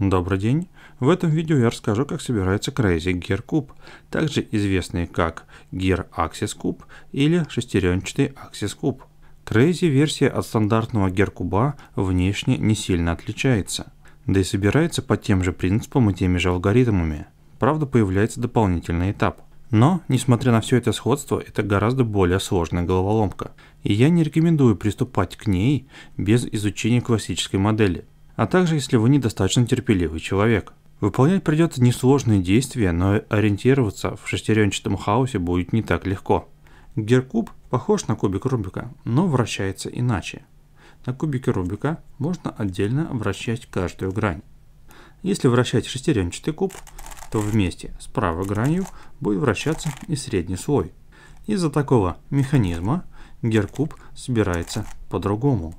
Добрый день! В этом видео я расскажу, как собирается Crazy Gear Cube, также известный как Gear Axis Cube или шестеренчатый Axis Cube. Crazy версия от стандартного Gear Cube внешне не сильно отличается, да и собирается по тем же принципам и теми же алгоритмами. Правда, появляется дополнительный этап. Но, несмотря на все это сходство, это гораздо более сложная головоломка, и я не рекомендую приступать к ней без изучения классической модели – а также если вы недостаточно терпеливый человек. Выполнять придется несложные действия, но ориентироваться в шестеренчатом хаосе будет не так легко. Геркуб похож на кубик Рубика, но вращается иначе. На кубике Рубика можно отдельно вращать каждую грань. Если вращать шестеренчатый куб, то вместе с правой гранью будет вращаться и средний слой. Из-за такого механизма геркуб собирается по-другому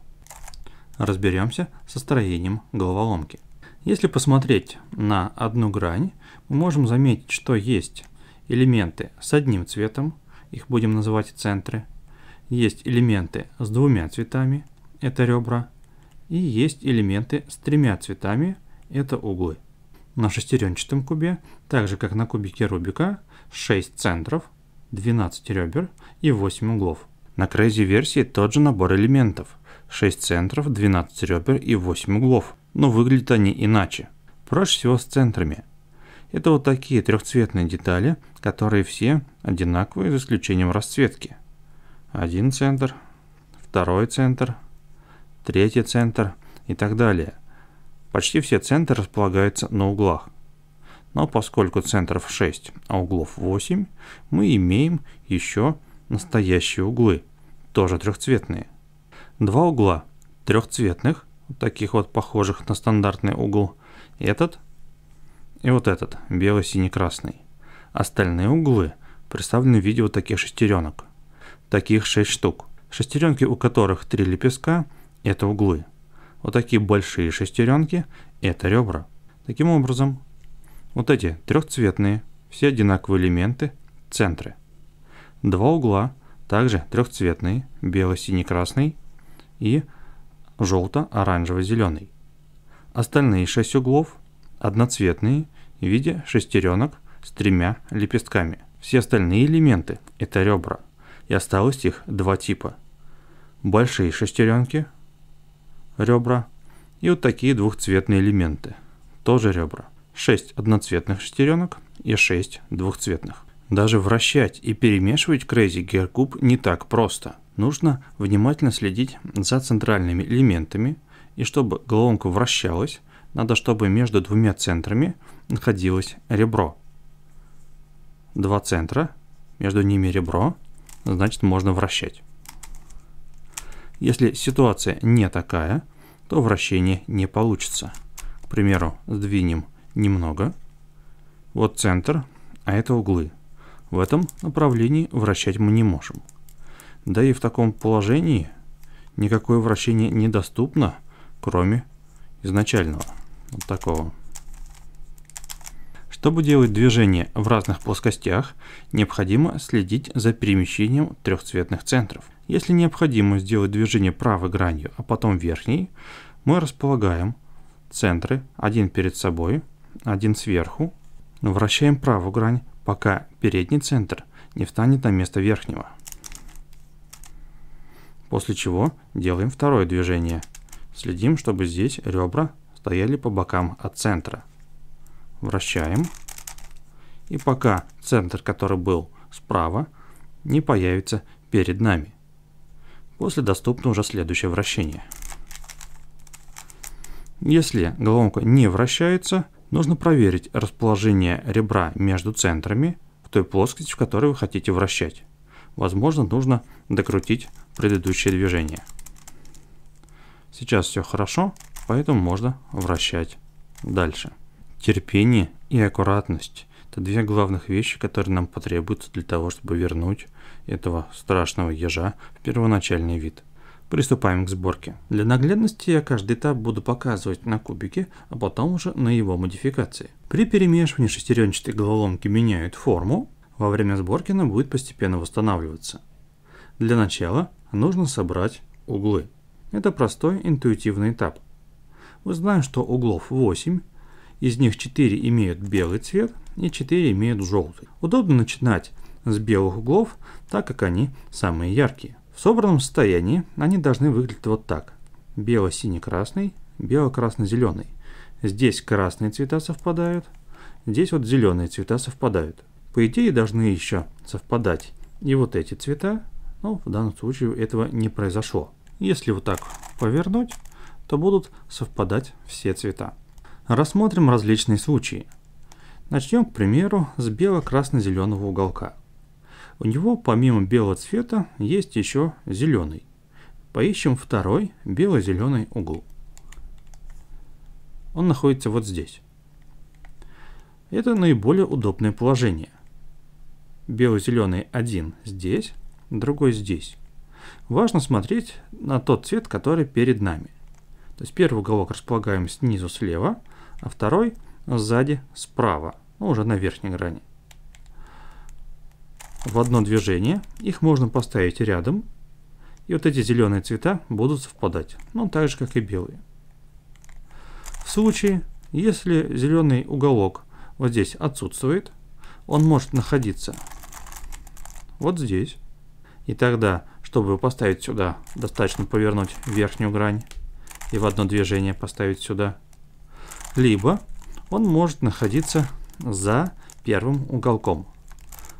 разберемся со строением головоломки. Если посмотреть на одну грань, мы можем заметить, что есть элементы с одним цветом, их будем называть центры, есть элементы с двумя цветами, это ребра, и есть элементы с тремя цветами, это углы. На шестеренчатом кубе, так же как на кубике Рубика, 6 центров, 12 ребер и 8 углов. На Crazy версии тот же набор элементов. 6 центров, 12 ребер и 8 углов, но выглядят они иначе. Проще всего с центрами. Это вот такие трехцветные детали, которые все одинаковые за исключением расцветки. Один центр, второй центр, третий центр и так далее. Почти все центры располагаются на углах. Но поскольку центров 6, а углов 8, мы имеем еще настоящие углы, тоже трехцветные – Два угла трехцветных, таких вот похожих на стандартный угол. Этот и вот этот, бело-синий-красный. Остальные углы представлены в виде вот таких шестеренок. Таких 6 штук. Шестеренки, у которых три лепестка, это углы. Вот такие большие шестеренки, это ребра. Таким образом, вот эти трехцветные, все одинаковые элементы, центры. Два угла, также трехцветные, бело-синий-красный, и желто-оранжево-зеленый. Остальные шесть углов одноцветные в виде шестеренок с тремя лепестками. Все остальные элементы – это ребра, и осталось их два типа. Большие шестеренки – ребра, и вот такие двухцветные элементы – тоже ребра. Шесть одноцветных шестеренок и шесть двухцветных. Даже вращать и перемешивать Crazy Gear Cube не так просто – нужно внимательно следить за центральными элементами, и чтобы головоломка вращалась, надо, чтобы между двумя центрами находилось ребро. Два центра, между ними ребро, значит можно вращать. Если ситуация не такая, то вращение не получится. К примеру, сдвинем немного. Вот центр, а это углы. В этом направлении вращать мы не можем. Да и в таком положении никакое вращение недоступно, кроме изначального, вот такого. Чтобы делать движение в разных плоскостях, необходимо следить за перемещением трехцветных центров. Если необходимо сделать движение правой гранью, а потом верхней, мы располагаем центры один перед собой, один сверху, вращаем правую грань, пока передний центр не встанет на место верхнего. После чего делаем второе движение. Следим, чтобы здесь ребра стояли по бокам от центра. Вращаем. И пока центр, который был справа, не появится перед нами. После доступно уже следующее вращение. Если головка не вращается, нужно проверить расположение ребра между центрами в той плоскости, в которой вы хотите вращать возможно, нужно докрутить предыдущее движение. Сейчас все хорошо, поэтому можно вращать дальше. Терпение и аккуратность – это две главных вещи, которые нам потребуются для того, чтобы вернуть этого страшного ежа в первоначальный вид. Приступаем к сборке. Для наглядности я каждый этап буду показывать на кубике, а потом уже на его модификации. При перемешивании шестеренчатой головоломки меняют форму, во время сборки она будет постепенно восстанавливаться. Для начала нужно собрать углы. Это простой интуитивный этап. Мы знаем, что углов 8, из них 4 имеют белый цвет и 4 имеют желтый. Удобно начинать с белых углов, так как они самые яркие. В собранном состоянии они должны выглядеть вот так. Бело-синий-красный, бело-красно-зеленый. Здесь красные цвета совпадают, здесь вот зеленые цвета совпадают по идее, должны еще совпадать и вот эти цвета, но ну, в данном случае этого не произошло. Если вот так повернуть, то будут совпадать все цвета. Рассмотрим различные случаи. Начнем, к примеру, с бело-красно-зеленого уголка. У него помимо белого цвета есть еще зеленый. Поищем второй бело-зеленый угол. Он находится вот здесь. Это наиболее удобное положение бело-зеленый один здесь, другой здесь. Важно смотреть на тот цвет, который перед нами. То есть первый уголок располагаем снизу слева, а второй сзади справа, ну, уже на верхней грани. В одно движение их можно поставить рядом, и вот эти зеленые цвета будут совпадать, ну так же как и белые. В случае, если зеленый уголок вот здесь отсутствует, он может находиться вот здесь. И тогда, чтобы его поставить сюда, достаточно повернуть верхнюю грань и в одно движение поставить сюда. Либо он может находиться за первым уголком.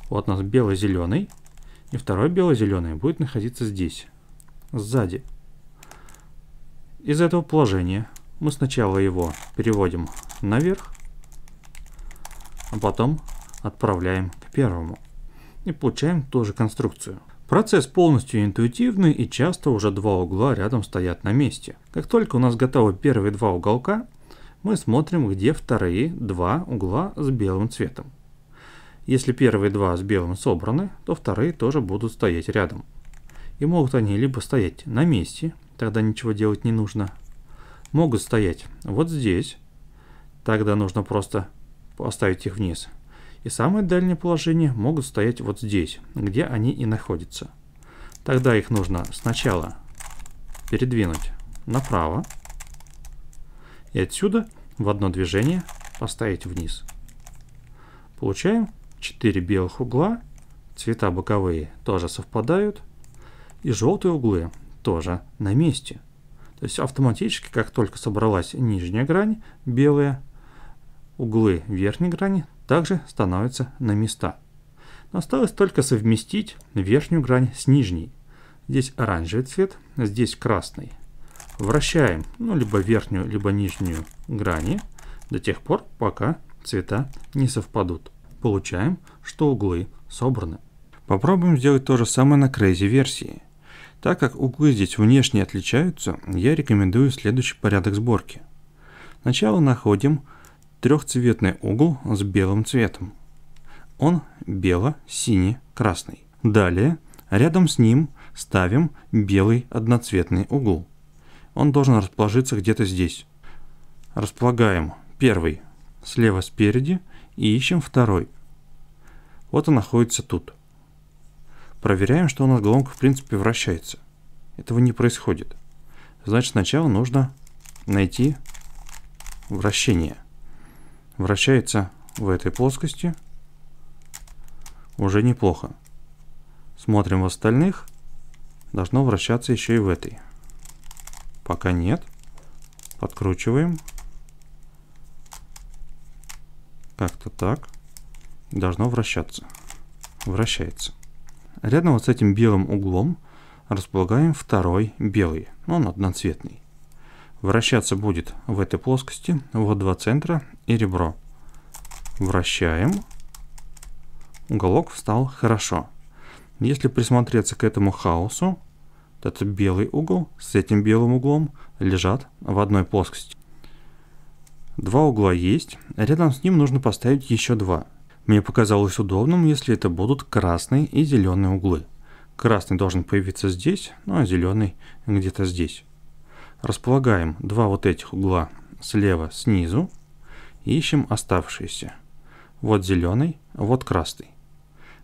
Вот у нас бело-зеленый. И второй бело-зеленый будет находиться здесь, сзади. Из этого положения мы сначала его переводим наверх, а потом отправляем к первому и получаем ту же конструкцию. Процесс полностью интуитивный и часто уже два угла рядом стоят на месте. Как только у нас готовы первые два уголка, мы смотрим, где вторые два угла с белым цветом. Если первые два с белым собраны, то вторые тоже будут стоять рядом. И могут они либо стоять на месте, тогда ничего делать не нужно. Могут стоять вот здесь, тогда нужно просто поставить их вниз и самые дальние положения могут стоять вот здесь, где они и находятся. Тогда их нужно сначала передвинуть направо и отсюда в одно движение поставить вниз. Получаем 4 белых угла, цвета боковые тоже совпадают, и желтые углы тоже на месте. То есть автоматически, как только собралась нижняя грань, белые углы верхней грани также становятся на места. осталось только совместить верхнюю грань с нижней. Здесь оранжевый цвет, здесь красный. Вращаем, ну, либо верхнюю, либо нижнюю грани до тех пор, пока цвета не совпадут. Получаем, что углы собраны. Попробуем сделать то же самое на Crazy версии. Так как углы здесь внешне отличаются, я рекомендую следующий порядок сборки. Сначала находим Трехцветный угол с белым цветом. Он бело-синий-красный. Далее рядом с ним ставим белый одноцветный угол. Он должен расположиться где-то здесь. Располагаем первый слева спереди и ищем второй. Вот он находится тут. Проверяем, что у нас головка в принципе вращается. Этого не происходит. Значит сначала нужно найти вращение вращается в этой плоскости уже неплохо. Смотрим в остальных. Должно вращаться еще и в этой. Пока нет. Подкручиваем. Как-то так. Должно вращаться. Вращается. Рядом вот с этим белым углом располагаем второй белый. Он одноцветный. Вращаться будет в этой плоскости. Вот два центра и ребро. Вращаем. Уголок встал хорошо. Если присмотреться к этому хаосу, этот белый угол с этим белым углом лежат в одной плоскости. Два угла есть, рядом с ним нужно поставить еще два. Мне показалось удобным, если это будут красные и зеленые углы. Красный должен появиться здесь, ну а зеленый где-то здесь. Располагаем два вот этих угла слева снизу и ищем оставшиеся. Вот зеленый, вот красный.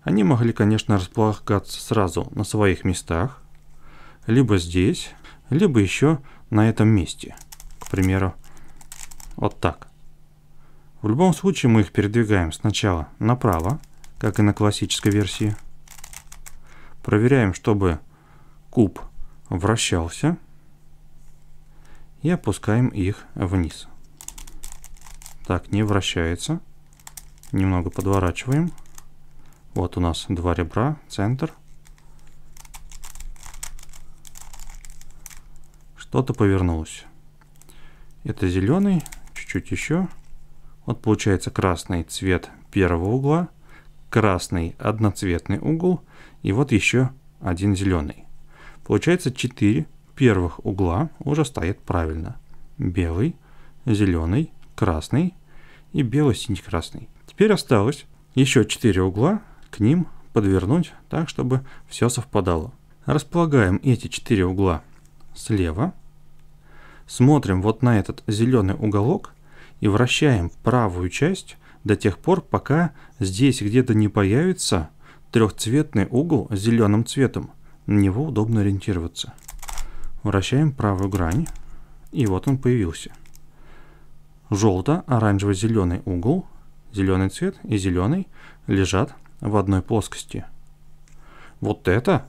Они могли, конечно, располагаться сразу на своих местах, либо здесь, либо еще на этом месте. К примеру, вот так. В любом случае мы их передвигаем сначала направо, как и на классической версии. Проверяем, чтобы куб вращался и опускаем их вниз. Так, не вращается. Немного подворачиваем. Вот у нас два ребра, центр. Что-то повернулось. Это зеленый, чуть-чуть еще. Вот получается красный цвет первого угла, красный одноцветный угол и вот еще один зеленый. Получается 4 первых угла уже стоят правильно. Белый, зеленый, красный и бело синий красный Теперь осталось еще 4 угла к ним подвернуть так, чтобы все совпадало. Располагаем эти 4 угла слева. Смотрим вот на этот зеленый уголок и вращаем правую часть до тех пор, пока здесь где-то не появится трехцветный угол с зеленым цветом. На него удобно ориентироваться. Вращаем правую грань. И вот он появился. Желто-оранжево-зеленый угол, зеленый цвет и зеленый лежат в одной плоскости. Вот это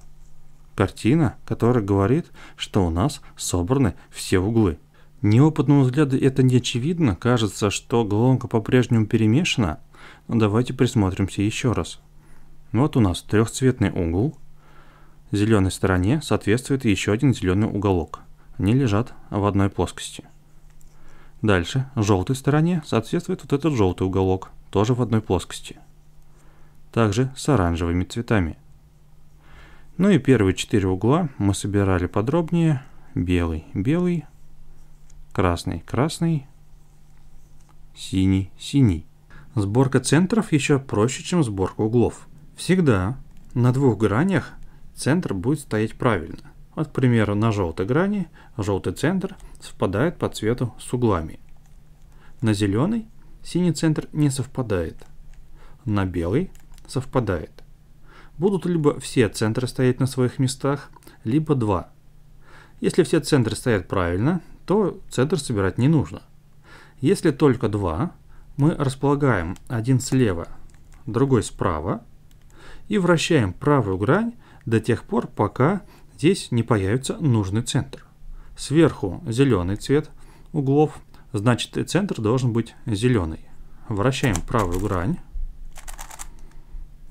картина, которая говорит, что у нас собраны все углы. Неопытному взгляду это не очевидно, кажется, что головоломка по-прежнему перемешана, но ну, давайте присмотримся еще раз. Вот у нас трехцветный угол, Зеленой стороне соответствует еще один зеленый уголок. Они лежат в одной плоскости. Дальше желтой стороне соответствует вот этот желтый уголок, тоже в одной плоскости. Также с оранжевыми цветами. Ну и первые четыре угла мы собирали подробнее. Белый, белый, красный, красный, синий, синий. Сборка центров еще проще, чем сборка углов. Всегда на двух гранях центр будет стоять правильно. Вот, к примеру, на желтой грани желтый центр совпадает по цвету с углами. На зеленый синий центр не совпадает. На белый совпадает. Будут либо все центры стоять на своих местах, либо два. Если все центры стоят правильно, то центр собирать не нужно. Если только два, мы располагаем один слева, другой справа и вращаем правую грань до тех пор, пока здесь не появится нужный центр. Сверху зеленый цвет углов, значит центр должен быть зеленый. Вращаем правую грань.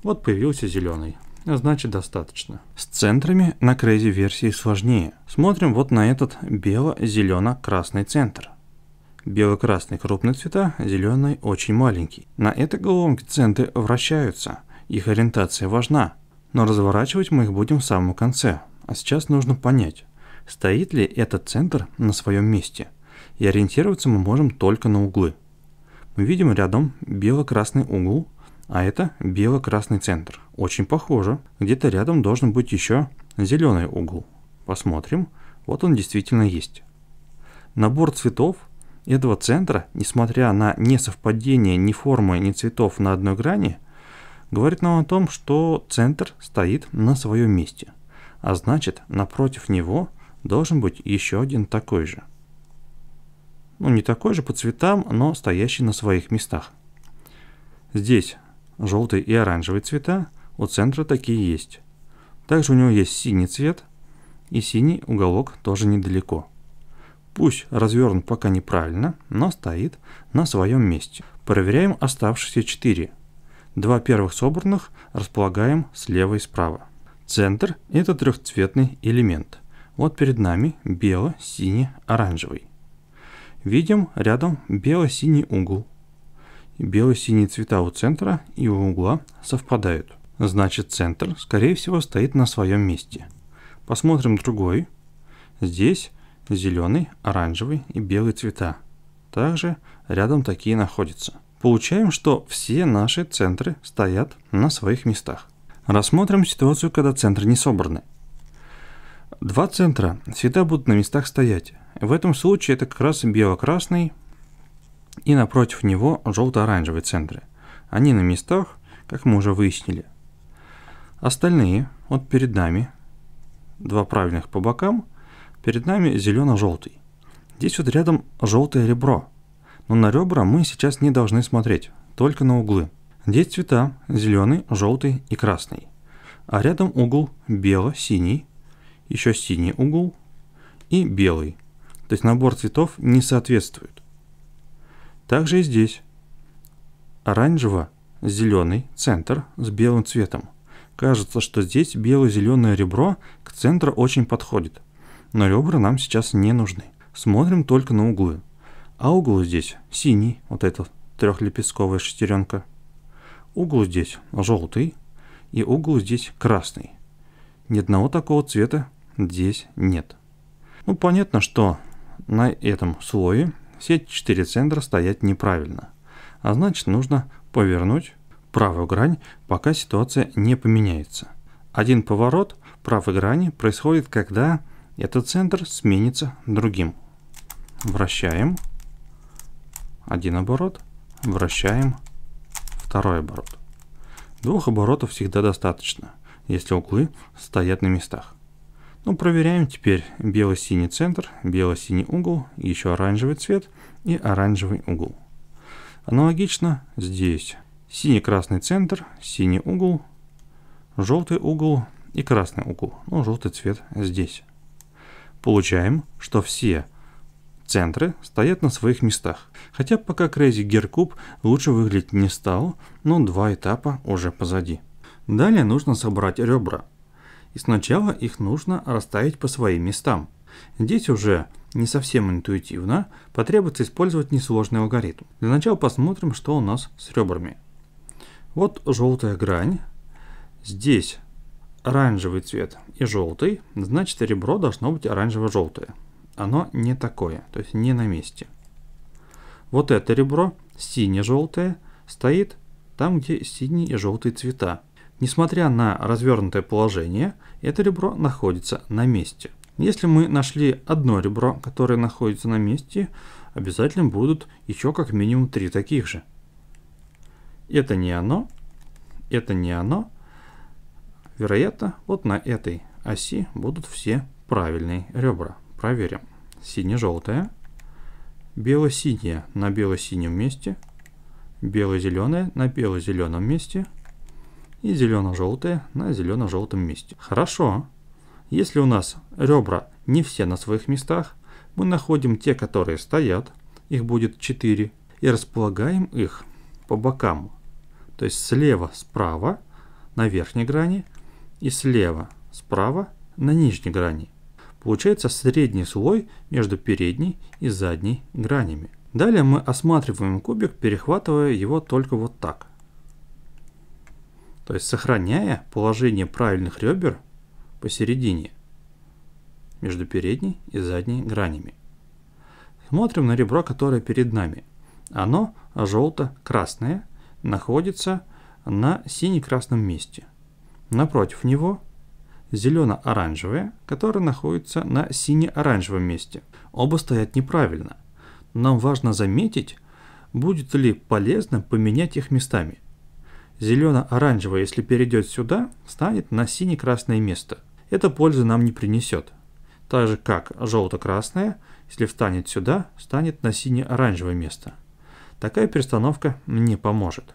Вот появился зеленый. Значит достаточно. С центрами на Crazy версии сложнее. Смотрим вот на этот бело-зелено-красный центр. Бело-красный крупный цвета, зеленый очень маленький. На этой головке центры вращаются. Их ориентация важна. Но разворачивать мы их будем в самом конце. А сейчас нужно понять, стоит ли этот центр на своем месте. И ориентироваться мы можем только на углы. Мы видим рядом бело-красный угол, а это бело-красный центр. Очень похоже. Где-то рядом должен быть еще зеленый угол. Посмотрим. Вот он действительно есть. Набор цветов этого центра, несмотря на несовпадение ни формы, ни цветов на одной грани, говорит нам о том, что центр стоит на своем месте, а значит, напротив него должен быть еще один такой же. Ну, не такой же по цветам, но стоящий на своих местах. Здесь желтый и оранжевый цвета, у центра такие есть. Также у него есть синий цвет, и синий уголок тоже недалеко. Пусть развернут пока неправильно, но стоит на своем месте. Проверяем оставшиеся 4. Два первых собранных располагаем слева и справа. Центр – это трехцветный элемент. Вот перед нами бело-синий-оранжевый. Видим рядом бело-синий угол. Бело-синие цвета у центра и у угла совпадают. Значит, центр, скорее всего, стоит на своем месте. Посмотрим другой. Здесь зеленый, оранжевый и белый цвета. Также рядом такие находятся получаем, что все наши центры стоят на своих местах. Рассмотрим ситуацию, когда центры не собраны. Два центра всегда будут на местах стоять. В этом случае это как раз бело-красный и напротив него желто-оранжевые центры. Они на местах, как мы уже выяснили. Остальные, вот перед нами, два правильных по бокам, перед нами зелено-желтый. Здесь вот рядом желтое ребро – но на ребра мы сейчас не должны смотреть, только на углы. Здесь цвета зеленый, желтый и красный. А рядом угол бело-синий, еще синий угол и белый. То есть набор цветов не соответствует. Также и здесь. Оранжево-зеленый центр с белым цветом. Кажется, что здесь бело-зеленое ребро к центру очень подходит. Но ребра нам сейчас не нужны. Смотрим только на углы. А угол здесь синий, вот эта трехлепестковая шестеренка. Угол здесь желтый, и угол здесь красный. Ни одного такого цвета здесь нет. Ну, понятно, что на этом слое все четыре центра стоят неправильно. А значит, нужно повернуть правую грань, пока ситуация не поменяется. Один поворот правой грани происходит, когда этот центр сменится другим. Вращаем. Вращаем один оборот, вращаем второй оборот. Двух оборотов всегда достаточно, если углы стоят на местах. Ну, проверяем теперь бело-синий центр, бело-синий угол, еще оранжевый цвет и оранжевый угол. Аналогично здесь синий-красный центр, синий угол, желтый угол и красный угол, ну желтый цвет здесь. Получаем, что все центры стоят на своих местах. Хотя пока Crazy Gear Cube лучше выглядеть не стал, но два этапа уже позади. Далее нужно собрать ребра. И сначала их нужно расставить по своим местам. Здесь уже не совсем интуитивно, потребуется использовать несложный алгоритм. Для начала посмотрим, что у нас с ребрами. Вот желтая грань. Здесь оранжевый цвет и желтый, значит ребро должно быть оранжево-желтое оно не такое, то есть не на месте. Вот это ребро, сине-желтое, стоит там, где синие и желтые цвета. Несмотря на развернутое положение, это ребро находится на месте. Если мы нашли одно ребро, которое находится на месте, обязательно будут еще как минимум три таких же. Это не оно, это не оно. Вероятно, вот на этой оси будут все правильные ребра. Проверим сине-желтое, бело-синее на бело-синем месте, бело-зеленое на бело-зеленом месте и зелено-желтое на зелено-желтом месте. Хорошо. Если у нас ребра не все на своих местах, мы находим те, которые стоят, их будет 4, и располагаем их по бокам. То есть слева справа на верхней грани и слева справа на нижней грани. Получается средний слой между передней и задней гранями. Далее мы осматриваем кубик, перехватывая его только вот так. То есть сохраняя положение правильных ребер посередине, между передней и задней гранями. Смотрим на ребро, которое перед нами. Оно желто-красное, находится на сине-красном месте. Напротив него зелено-оранжевые, которые находятся на сине-оранжевом месте. Оба стоят неправильно. Нам важно заметить, будет ли полезно поменять их местами. Зелено-оранжевое, если перейдет сюда, станет на сине-красное место. Это пользы нам не принесет. Так же как желто-красное, если встанет сюда, станет на сине-оранжевое место. Такая перестановка не поможет.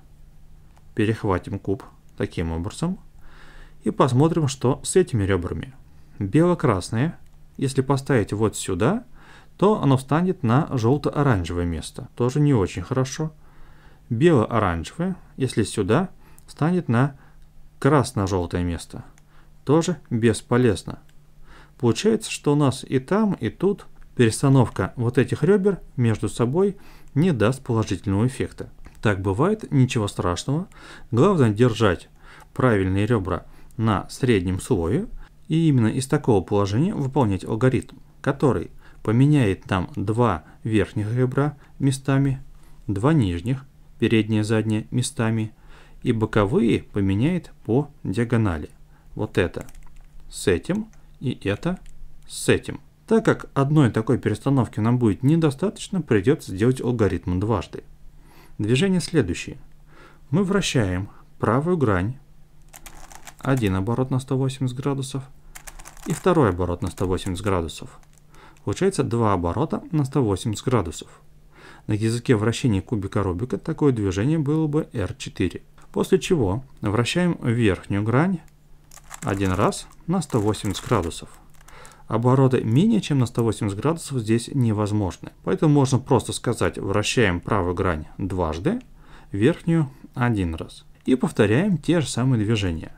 Перехватим куб таким образом – и посмотрим, что с этими ребрами. Бело-красное, если поставить вот сюда, то оно встанет на желто-оранжевое место, тоже не очень хорошо. Бело-оранжевое, если сюда, встанет на красно-желтое место, тоже бесполезно. Получается, что у нас и там, и тут перестановка вот этих ребер между собой не даст положительного эффекта. Так бывает, ничего страшного. Главное держать правильные ребра на среднем слое, и именно из такого положения выполнять алгоритм, который поменяет там два верхних ребра местами, два нижних, переднее и заднее местами, и боковые поменяет по диагонали. Вот это с этим и это с этим. Так как одной такой перестановки нам будет недостаточно, придется сделать алгоритм дважды. Движение следующее. Мы вращаем правую грань один оборот на 180 градусов и второй оборот на 180 градусов. Получается два оборота на 180 градусов. На языке вращения кубика Рубика такое движение было бы R4. После чего вращаем верхнюю грань один раз на 180 градусов. Обороты менее чем на 180 градусов здесь невозможны. Поэтому можно просто сказать, вращаем правую грань дважды, верхнюю один раз. И повторяем те же самые движения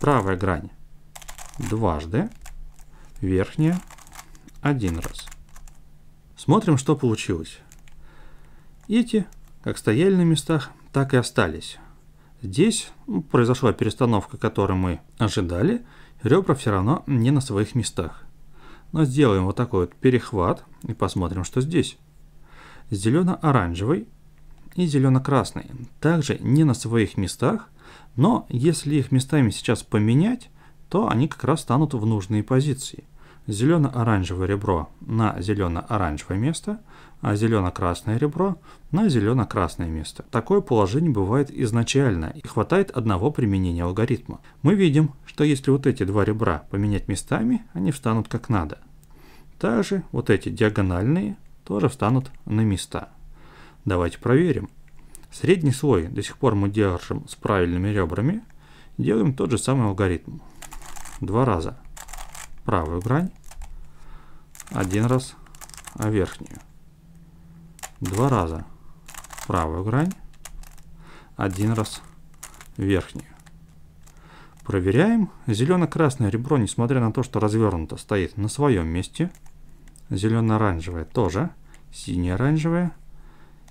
правая грань дважды, верхняя один раз. Смотрим, что получилось. Эти как стояли на местах, так и остались. Здесь ну, произошла перестановка, которую мы ожидали. Ребра все равно не на своих местах. Но сделаем вот такой вот перехват и посмотрим, что здесь. Зелено-оранжевый и зелено-красный также не на своих местах, но если их местами сейчас поменять, то они как раз станут в нужные позиции. Зелено-оранжевое ребро на зелено-оранжевое место, а зелено-красное ребро на зелено-красное место. Такое положение бывает изначально и хватает одного применения алгоритма. Мы видим, что если вот эти два ребра поменять местами, они встанут как надо. Также вот эти диагональные тоже встанут на места. Давайте проверим. Средний слой до сих пор мы держим с правильными ребрами. Делаем тот же самый алгоритм. Два раза правую грань, один раз верхнюю. Два раза правую грань, один раз верхнюю. Проверяем. Зелено-красное ребро, несмотря на то, что развернуто, стоит на своем месте. Зелено-оранжевое тоже. Сине-оранжевое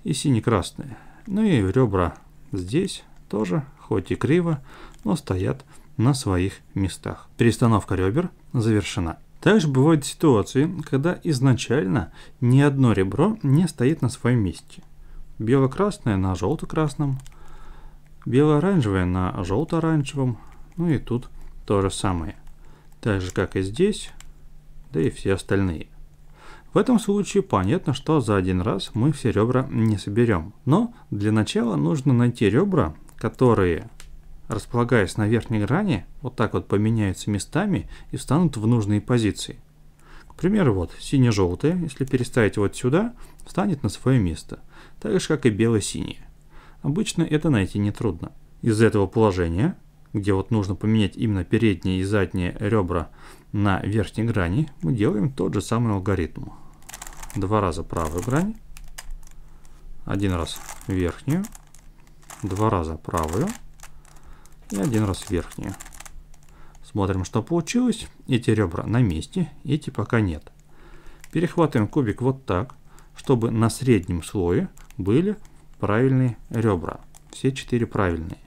и сине-красное. Ну и ребра здесь тоже, хоть и криво, но стоят на своих местах. Перестановка ребер завершена. Также бывают ситуации, когда изначально ни одно ребро не стоит на своем месте. Бело-красное на желто-красном, бело-оранжевое на желто-оранжевом, ну и тут то же самое. Так же, как и здесь, да и все остальные. В этом случае понятно, что за один раз мы все ребра не соберем. Но для начала нужно найти ребра, которые, располагаясь на верхней грани, вот так вот поменяются местами и встанут в нужные позиции. К примеру, вот сине-желтое, если переставить вот сюда, встанет на свое место. Так же, как и бело-синее. Обычно это найти нетрудно. Из этого положения, где вот нужно поменять именно передние и задние ребра, на верхней грани мы делаем тот же самый алгоритм. Два раза правую грань, один раз верхнюю, два раза правую и один раз верхнюю. Смотрим, что получилось. Эти ребра на месте, эти пока нет. Перехватываем кубик вот так, чтобы на среднем слое были правильные ребра. Все четыре правильные.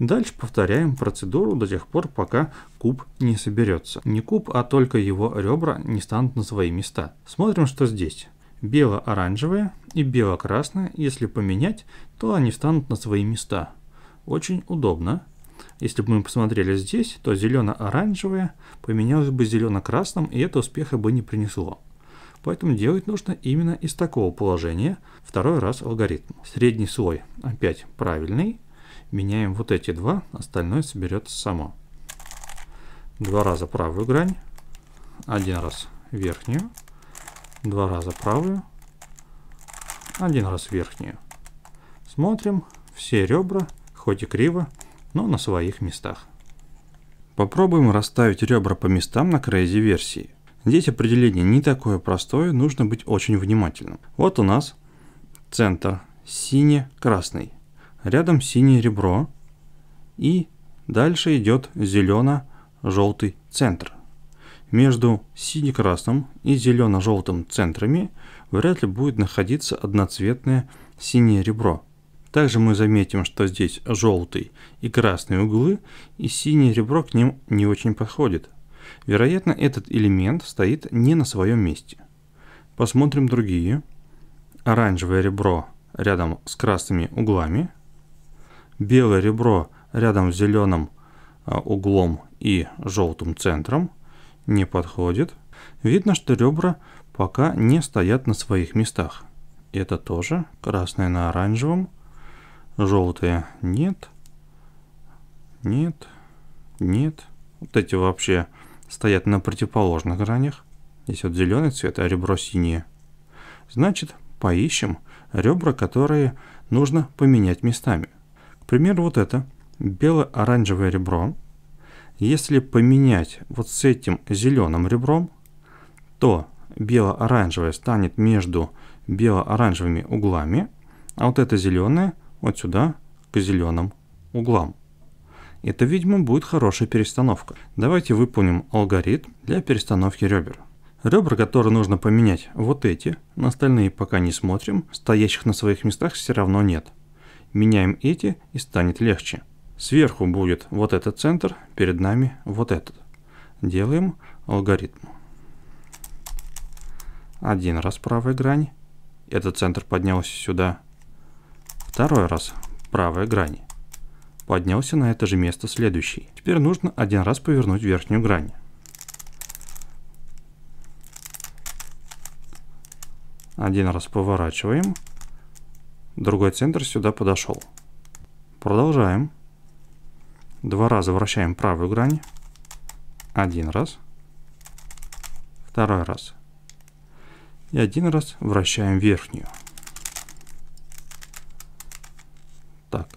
Дальше повторяем процедуру до тех пор, пока куб не соберется. Не куб, а только его ребра не станут на свои места. Смотрим, что здесь. Бело-оранжевое и бело-красное, если поменять, то они встанут на свои места. Очень удобно. Если бы мы посмотрели здесь, то зелено-оранжевое поменялось бы зелено-красным, и это успеха бы не принесло. Поэтому делать нужно именно из такого положения второй раз алгоритм. Средний слой опять правильный, меняем вот эти два, остальное соберется само. Два раза правую грань, один раз верхнюю, два раза правую, один раз верхнюю. Смотрим, все ребра, хоть и криво, но на своих местах. Попробуем расставить ребра по местам на Crazy версии. Здесь определение не такое простое, нужно быть очень внимательным. Вот у нас центр сине-красный рядом синее ребро и дальше идет зелено-желтый центр. Между сине-красным и зелено-желтым центрами вряд ли будет находиться одноцветное синее ребро. Также мы заметим, что здесь желтый и красные углы, и синее ребро к ним не очень подходит. Вероятно, этот элемент стоит не на своем месте. Посмотрим другие. Оранжевое ребро рядом с красными углами – белое ребро рядом с зеленым а, углом и желтым центром не подходит. Видно, что ребра пока не стоят на своих местах. Это тоже красное на оранжевом, желтое нет, нет, нет. Вот эти вообще стоят на противоположных гранях. Здесь вот зеленый цвет, а ребро синее. Значит, поищем ребра, которые нужно поменять местами. Пример вот это бело-оранжевое ребро. Если поменять вот с этим зеленым ребром, то бело-оранжевое станет между бело-оранжевыми углами, а вот это зеленое вот сюда к зеленым углам. Это, видимо, будет хорошая перестановка. Давайте выполним алгоритм для перестановки ребер. Ребра, которые нужно поменять, вот эти, на остальные пока не смотрим, стоящих на своих местах все равно нет. Меняем эти и станет легче. Сверху будет вот этот центр, перед нами вот этот. Делаем алгоритм. Один раз правая грань. Этот центр поднялся сюда. Второй раз правая грань. Поднялся на это же место следующий. Теперь нужно один раз повернуть верхнюю грань. Один раз поворачиваем другой центр сюда подошел. Продолжаем. Два раза вращаем правую грань. Один раз. Второй раз. И один раз вращаем верхнюю. Так.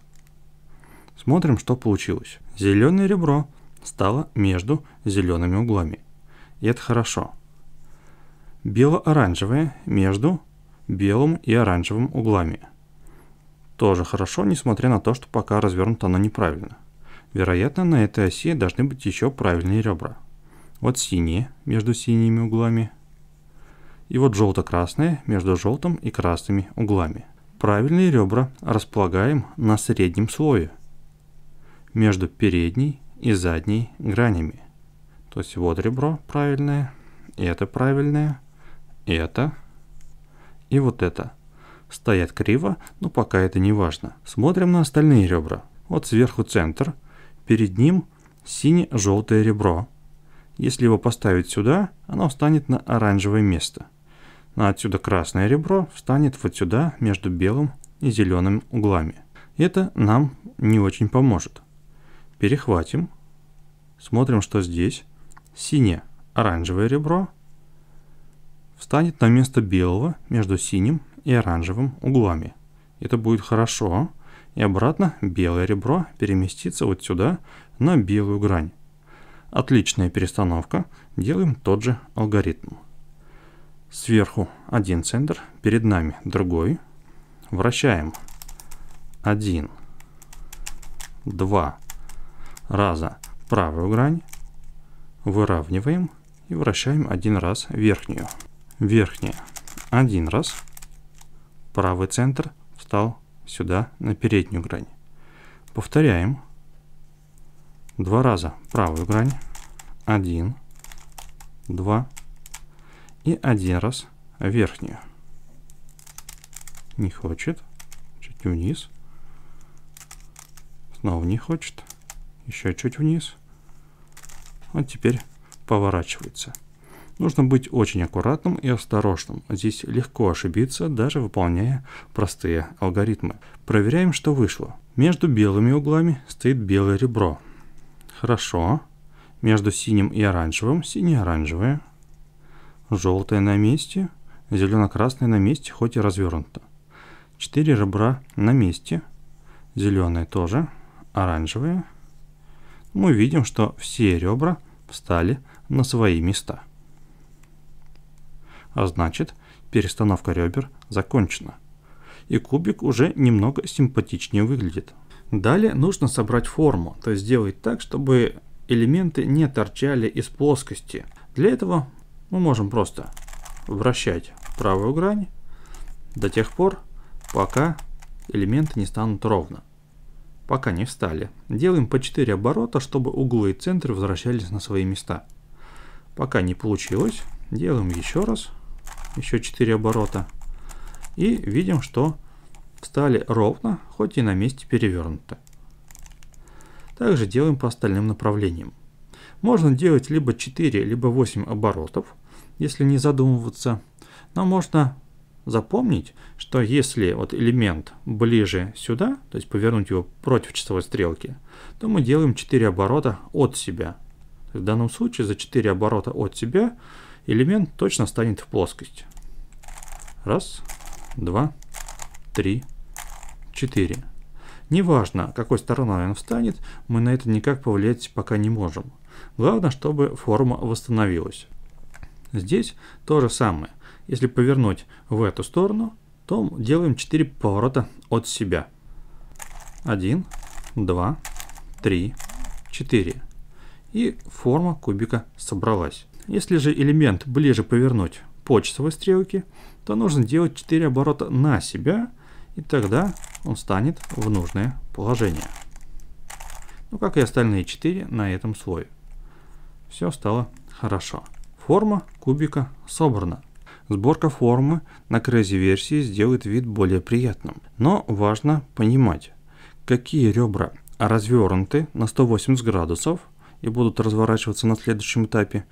Смотрим, что получилось. Зеленое ребро стало между зелеными углами. И это хорошо. Бело-оранжевое между белым и оранжевым углами. Тоже хорошо, несмотря на то, что пока развернуто оно неправильно. Вероятно, на этой оси должны быть еще правильные ребра. Вот синие между синими углами. И вот желто-красные между желтым и красными углами. Правильные ребра располагаем на среднем слое между передней и задней гранями. То есть вот ребро правильное, это правильное, это и вот это. Стоят криво, но пока это не важно. Смотрим на остальные ребра. Вот сверху центр, перед ним сине-желтое ребро. Если его поставить сюда, оно встанет на оранжевое место. А отсюда красное ребро встанет вот сюда между белым и зеленым углами. Это нам не очень поможет. Перехватим. Смотрим, что здесь. Синее оранжевое ребро встанет на место белого между синим и оранжевым углами. Это будет хорошо. И обратно белое ребро переместится вот сюда на белую грань. Отличная перестановка. Делаем тот же алгоритм. Сверху один центр, перед нами другой. Вращаем. Один. Два раза правую грань. Выравниваем и вращаем один раз верхнюю. Верхняя один раз правый центр встал сюда на переднюю грань. Повторяем два раза правую грань, один, два и один раз верхнюю. Не хочет, чуть вниз, снова не хочет, еще чуть вниз. Вот теперь поворачивается. Нужно быть очень аккуратным и осторожным. Здесь легко ошибиться, даже выполняя простые алгоритмы. Проверяем, что вышло. Между белыми углами стоит белое ребро. Хорошо. Между синим и оранжевым сине-оранжевое. Желтое на месте. Зелено-красное на месте, хоть и развернуто. Четыре ребра на месте. Зеленое тоже. Оранжевое. Мы видим, что все ребра встали на свои места. А значит, перестановка ребер закончена. И кубик уже немного симпатичнее выглядит. Далее нужно собрать форму, то есть сделать так, чтобы элементы не торчали из плоскости. Для этого мы можем просто вращать правую грань до тех пор, пока элементы не станут ровно. Пока не встали. Делаем по 4 оборота, чтобы углы и центры возвращались на свои места. Пока не получилось, делаем еще раз еще 4 оборота. И видим, что встали ровно, хоть и на месте перевернуто. Также делаем по остальным направлениям. Можно делать либо 4, либо 8 оборотов, если не задумываться. Но можно запомнить, что если вот элемент ближе сюда, то есть повернуть его против часовой стрелки, то мы делаем 4 оборота от себя. В данном случае за 4 оборота от себя элемент точно станет в плоскость. Раз, два, три, четыре. Неважно, какой стороной он встанет, мы на это никак повлиять пока не можем. Главное, чтобы форма восстановилась. Здесь то же самое. Если повернуть в эту сторону, то делаем 4 поворота от себя. 1, 2, 3, 4. И форма кубика собралась. Если же элемент ближе повернуть по часовой стрелке, то нужно делать 4 оборота на себя, и тогда он станет в нужное положение. Ну, как и остальные 4 на этом слое. Все стало хорошо. Форма кубика собрана. Сборка формы на Crazy версии сделает вид более приятным. Но важно понимать, какие ребра развернуты на 180 градусов и будут разворачиваться на следующем этапе,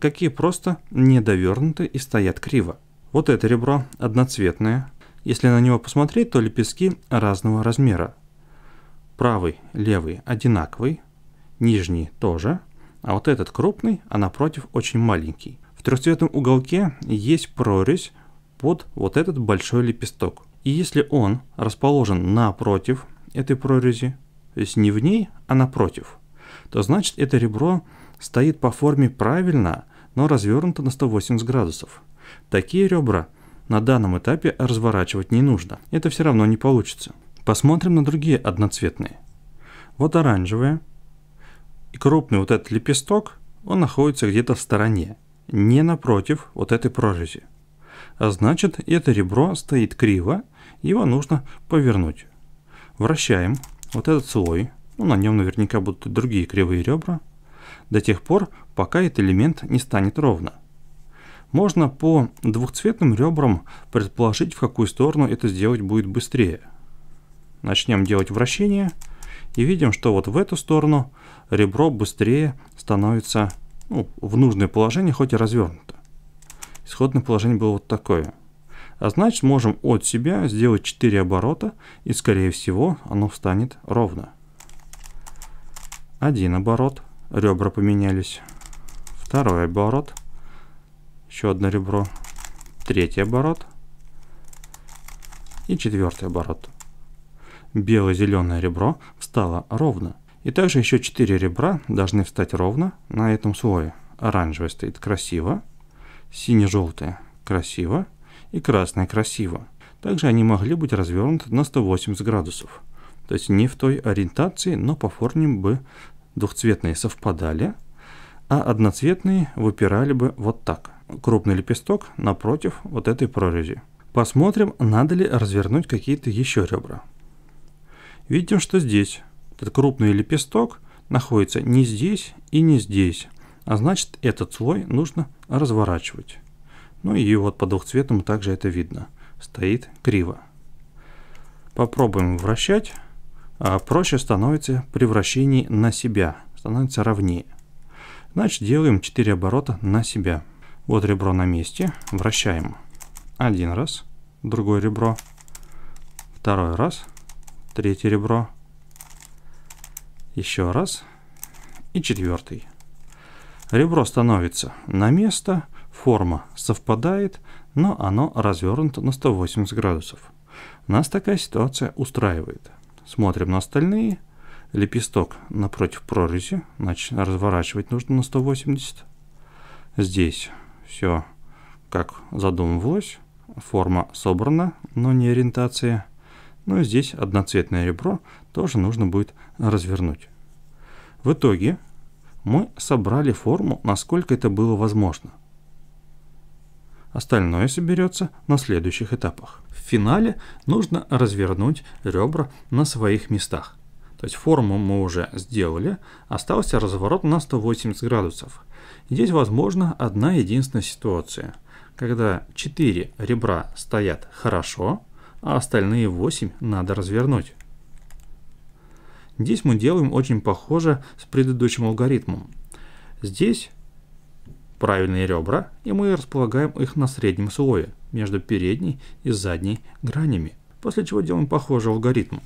какие просто недовернуты и стоят криво. Вот это ребро одноцветное. Если на него посмотреть, то лепестки разного размера. Правый, левый одинаковый, нижний тоже, а вот этот крупный, а напротив очень маленький. В трехцветном уголке есть прорезь под вот этот большой лепесток. И если он расположен напротив этой прорези, то есть не в ней, а напротив, то значит это ребро стоит по форме правильно, но развернуто на 180 градусов. Такие ребра на данном этапе разворачивать не нужно, это все равно не получится. Посмотрим на другие одноцветные. Вот оранжевые. И крупный вот этот лепесток, он находится где-то в стороне, не напротив вот этой прорези. А значит, это ребро стоит криво, его нужно повернуть. Вращаем вот этот слой, ну, на нем наверняка будут другие кривые ребра, до тех пор, пока этот элемент не станет ровно. Можно по двухцветным ребрам предположить, в какую сторону это сделать будет быстрее. Начнем делать вращение и видим, что вот в эту сторону ребро быстрее становится ну, в нужное положение, хоть и развернуто. Исходное положение было вот такое. А значит, можем от себя сделать 4 оборота, и скорее всего оно встанет ровно. Один оборот ребра поменялись. Второй оборот. Еще одно ребро. Третий оборот. И четвертый оборот. Бело-зеленое ребро встало ровно. И также еще 4 ребра должны встать ровно на этом слое. оранжевое стоит красиво, сине-желтое красиво и красное красиво. Также они могли быть развернуты на 180 градусов. То есть не в той ориентации, но по форме бы двухцветные совпадали, а одноцветные выпирали бы вот так. Крупный лепесток напротив вот этой прорези. Посмотрим, надо ли развернуть какие-то еще ребра. Видим, что здесь этот крупный лепесток находится не здесь и не здесь, а значит этот слой нужно разворачивать. Ну и вот по двухцветному также это видно, стоит криво. Попробуем вращать. А, проще становится при вращении на себя, становится ровнее. Значит, делаем 4 оборота на себя. Вот ребро на месте, вращаем один раз, другое ребро, второй раз, третье ребро, еще раз и четвертый. Ребро становится на место, форма совпадает, но оно развернуто на 180 градусов. Нас такая ситуация устраивает. Смотрим на остальные. Лепесток напротив прорези. Значит, разворачивать нужно на 180. Здесь все как задумывалось. Форма собрана, но не ориентация. Ну и здесь одноцветное ребро тоже нужно будет развернуть. В итоге мы собрали форму, насколько это было возможно – Остальное соберется на следующих этапах. В финале нужно развернуть ребра на своих местах. То есть форму мы уже сделали, остался разворот на 180 градусов. Здесь возможна одна единственная ситуация, когда 4 ребра стоят хорошо, а остальные 8 надо развернуть. Здесь мы делаем очень похоже с предыдущим алгоритмом. Здесь правильные ребра, и мы располагаем их на среднем слое между передней и задней гранями, после чего делаем похожий алгоритм.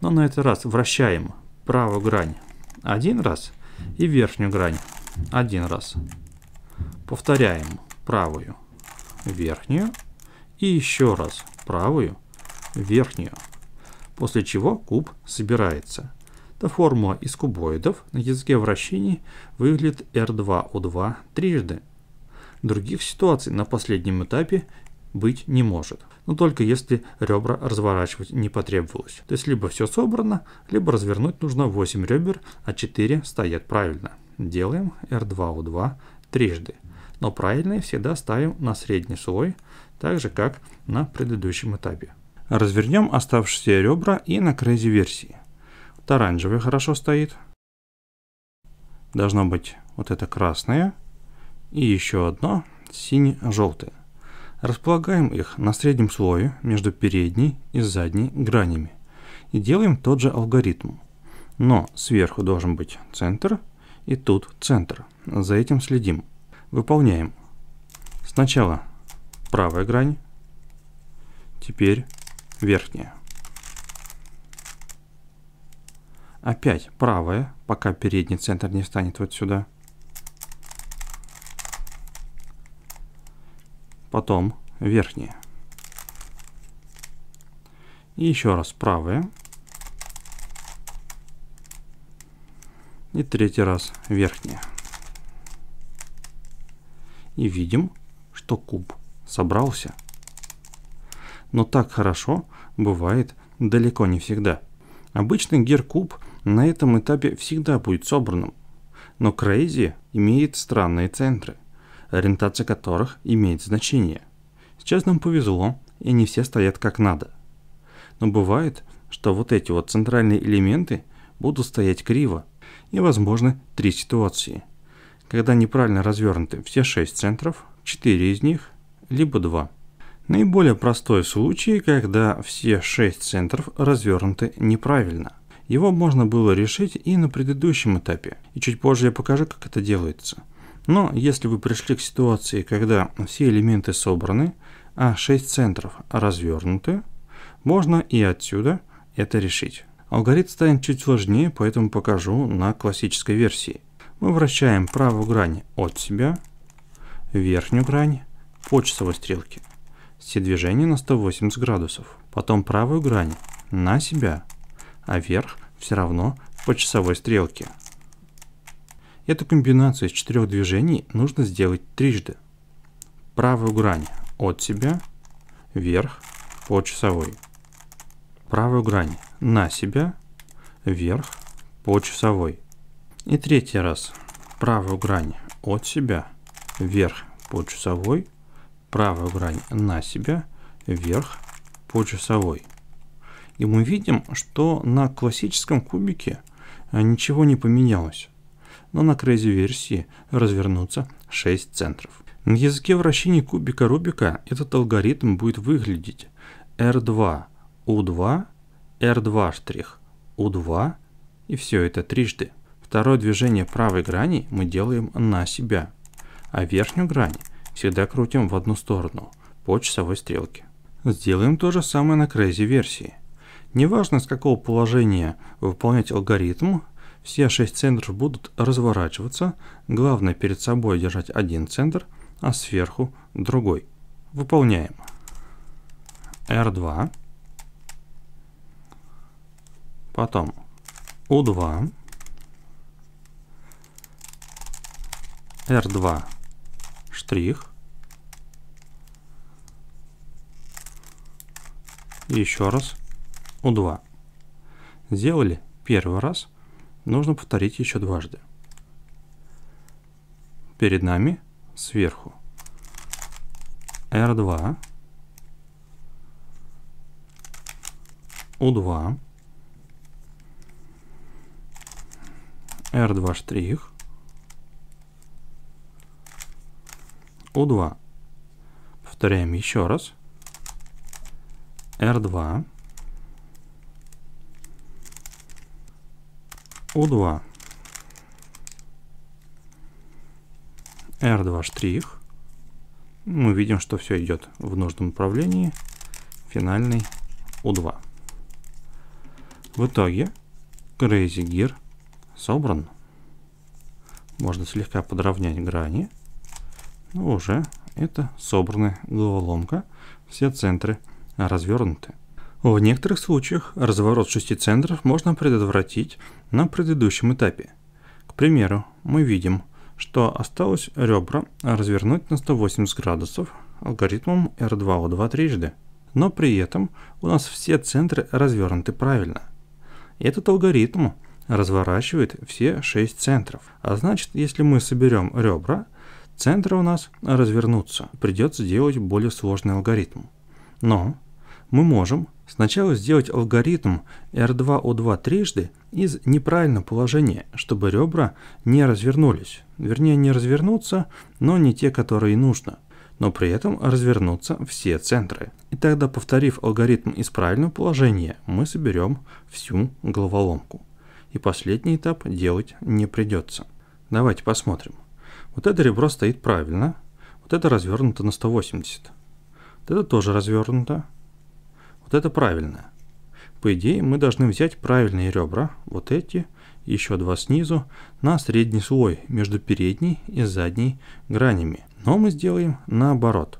Но на этот раз вращаем правую грань один раз и верхнюю грань один раз. Повторяем правую, верхнюю и еще раз правую, верхнюю, после чего куб собирается. Эта формула из кубоидов на языке вращений выглядит R2O2 трижды. Других ситуаций на последнем этапе быть не может. Но только если ребра разворачивать не потребовалось. То есть либо все собрано, либо развернуть нужно 8 ребер, а 4 стоят правильно. Делаем R2O2 трижды. Но правильные всегда ставим на средний слой, так же как на предыдущем этапе. Развернем оставшиеся ребра и на крейзи версии. Вот оранжевый хорошо стоит. Должно быть вот это красное. И еще одно сине-желтое. Располагаем их на среднем слое между передней и задней гранями. И делаем тот же алгоритм. Но сверху должен быть центр и тут центр. За этим следим. Выполняем. Сначала правая грань, теперь верхняя. Опять правая, пока передний центр не встанет вот сюда. Потом верхняя. И еще раз правая. И третий раз верхняя. И видим, что куб собрался. Но так хорошо бывает далеко не всегда. Обычно гиркуб на этом этапе всегда будет собранным. Но Crazy имеет странные центры, ориентация которых имеет значение. Сейчас нам повезло, и не все стоят как надо. Но бывает, что вот эти вот центральные элементы будут стоять криво, и возможны три ситуации. Когда неправильно развернуты все шесть центров, четыре из них, либо два. Наиболее простой случай, когда все шесть центров развернуты неправильно – его можно было решить и на предыдущем этапе, и чуть позже я покажу, как это делается. Но если вы пришли к ситуации, когда все элементы собраны, а 6 центров развернуты, можно и отсюда это решить. Алгоритм станет чуть сложнее, поэтому покажу на классической версии. Мы вращаем правую грань от себя, верхнюю грань по часовой стрелке. Все движения на 180 градусов. Потом правую грань на себя а верх все равно по часовой стрелке. Эту комбинацию из четырех движений нужно сделать трижды. Правую грань от себя, вверх по часовой. Правую грань на себя, вверх по часовой. И третий раз. Правую грань от себя, вверх по часовой. Правую грань на себя, вверх по часовой. И мы видим, что на классическом кубике э, ничего не поменялось. Но на Crazy версии развернутся 6 центров. На языке вращений кубика Рубика этот алгоритм будет выглядеть R2, U2, R2 штрих, U2 и все это трижды. Второе движение правой грани мы делаем на себя, а верхнюю грань всегда крутим в одну сторону по часовой стрелке. Сделаем то же самое на Crazy версии – Неважно, с какого положения выполнять алгоритм, все шесть центров будут разворачиваться, главное перед собой держать один центр, а сверху другой. Выполняем. R2, потом U2, R2 штрих, еще раз у 2 Сделали первый раз, нужно повторить еще дважды. Перед нами сверху R2, U2, R2 штрих, U2. Повторяем еще раз. R2, u 2 R2 штрих. Мы видим, что все идет в нужном направлении. Финальный u 2 В итоге Crazy Gear собран. Можно слегка подровнять грани. Но уже это собранная головоломка. Все центры развернуты. В некоторых случаях разворот шести центров можно предотвратить на предыдущем этапе. К примеру, мы видим, что осталось ребра развернуть на 180 градусов алгоритмом R2O2 трижды, но при этом у нас все центры развернуты правильно. Этот алгоритм разворачивает все шесть центров, а значит если мы соберем ребра, центры у нас развернутся, придется делать более сложный алгоритм. Но мы можем Сначала сделать алгоритм R2O2 трижды из неправильного положения, чтобы ребра не развернулись. Вернее, не развернуться, но не те, которые нужно. Но при этом развернутся все центры. И тогда, повторив алгоритм из правильного положения, мы соберем всю головоломку. И последний этап делать не придется. Давайте посмотрим. Вот это ребро стоит правильно. Вот это развернуто на 180. Вот это тоже развернуто. Вот это правильное. По идее, мы должны взять правильные ребра, вот эти, еще два снизу, на средний слой между передней и задней гранями. Но мы сделаем наоборот.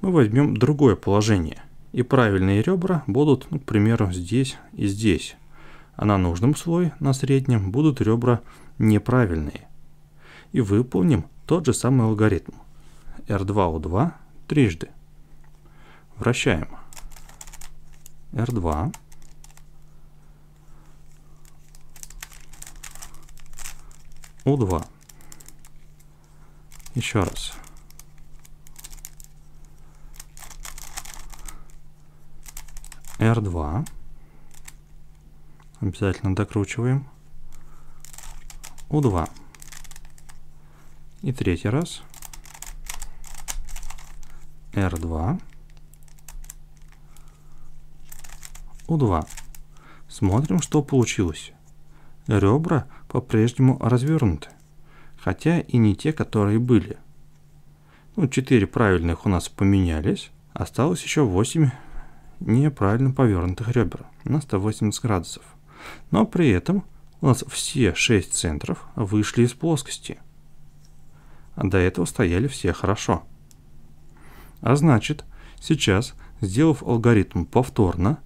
Мы возьмем другое положение, и правильные ребра будут, ну, к примеру, здесь и здесь. А на нужном слое, на среднем, будут ребра неправильные. И выполним тот же самый алгоритм. R2U2 трижды. Вращаем. R2. U2. Еще раз. R2. Обязательно докручиваем. U2. И третий раз. R2. У 2 Смотрим, что получилось. Ребра по-прежнему развернуты, хотя и не те, которые были. Ну, 4 правильных у нас поменялись, осталось еще 8 неправильно повернутых ребер на 180 градусов. Но при этом у нас все 6 центров вышли из плоскости. А до этого стояли все хорошо. А значит, сейчас, сделав алгоритм повторно,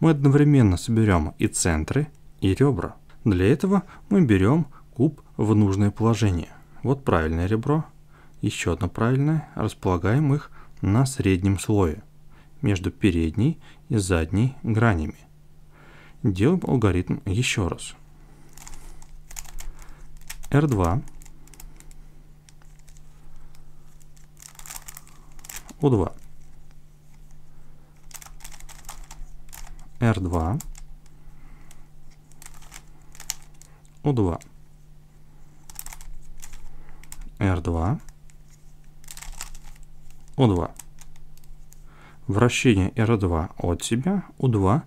мы одновременно соберем и центры, и ребра. Для этого мы берем куб в нужное положение. Вот правильное ребро, еще одно правильное, располагаем их на среднем слое, между передней и задней гранями. Делаем алгоритм еще раз. R2, у 2 R2, u 2 R2, u 2 Вращение R2 от себя, U2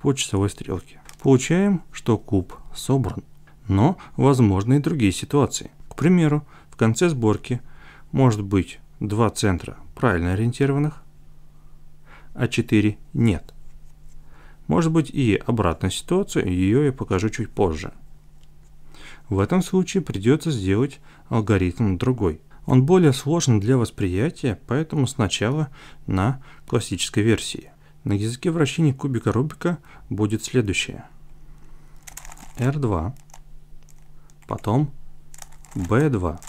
по часовой стрелке. Получаем, что куб собран. Но возможны и другие ситуации. К примеру, в конце сборки может быть два центра правильно ориентированных, а 4 нет. Может быть и обратную ситуацию, ее я покажу чуть позже. В этом случае придется сделать алгоритм другой. Он более сложен для восприятия, поэтому сначала на классической версии. На языке вращения кубика Рубика будет следующее. R2, потом B2.